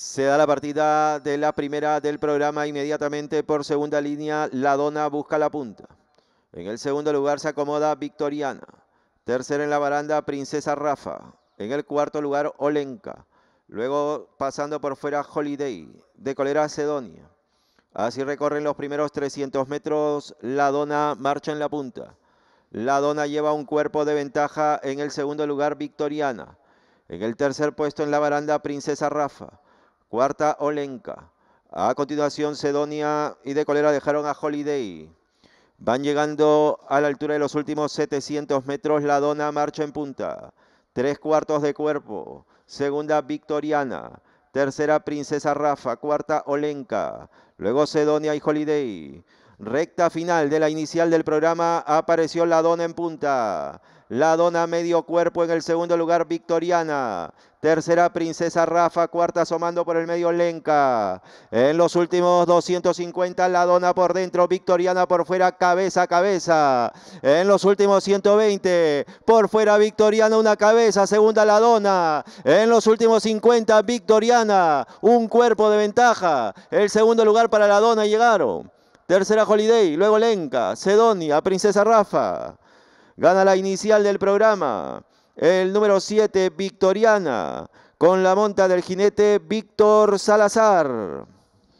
Se da la partida de la primera del programa inmediatamente por segunda línea. La dona busca la punta. En el segundo lugar se acomoda Victoriana. Tercera en la baranda, Princesa Rafa. En el cuarto lugar, Olenka. Luego pasando por fuera, Holiday. De colera, Sedonia. Así recorren los primeros 300 metros. La dona marcha en la punta. La dona lleva un cuerpo de ventaja en el segundo lugar, Victoriana. En el tercer puesto en la baranda, Princesa Rafa. Cuarta, Olenka. A continuación, Sedonia y de Colera dejaron a Holiday. Van llegando a la altura de los últimos 700 metros. La dona marcha en punta. Tres cuartos de cuerpo. Segunda, Victoriana. Tercera, Princesa Rafa. Cuarta, Olenka. Luego, Sedonia y Holiday. Recta final de la inicial del programa apareció la dona en punta. La dona medio cuerpo en el segundo lugar, Victoriana. Tercera, Princesa Rafa. Cuarta, asomando por el medio, Lenca. En los últimos 250, la dona por dentro, Victoriana por fuera, cabeza a cabeza. En los últimos 120, por fuera, Victoriana una cabeza, segunda, la dona. En los últimos 50, Victoriana, un cuerpo de ventaja. El segundo lugar para la dona llegaron. Tercera Holiday, luego Lenka, Sedonia, Princesa Rafa. Gana la inicial del programa. El número 7, Victoriana, con la monta del jinete Víctor Salazar.